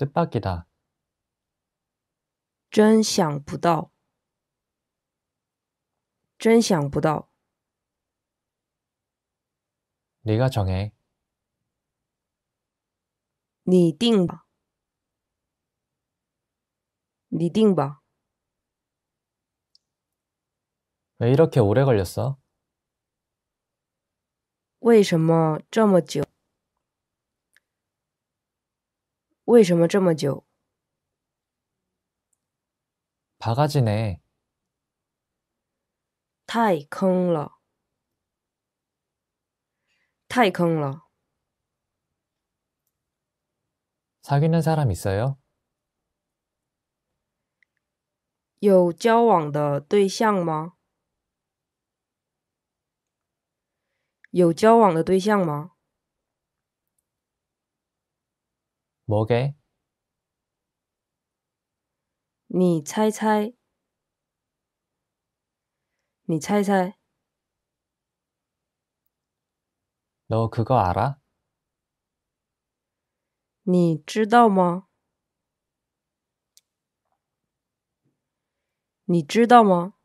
뜻밖이다. 真想不到.真想不到. 네가 정해. 你定吧.你定吧.왜 이렇게 오래 걸렸어? 为什么这么久？为什么这么久？太坑了！太坑了！有交往的对象吗？有交往的对象吗？无你猜猜，你猜猜。你知道吗？你知道吗？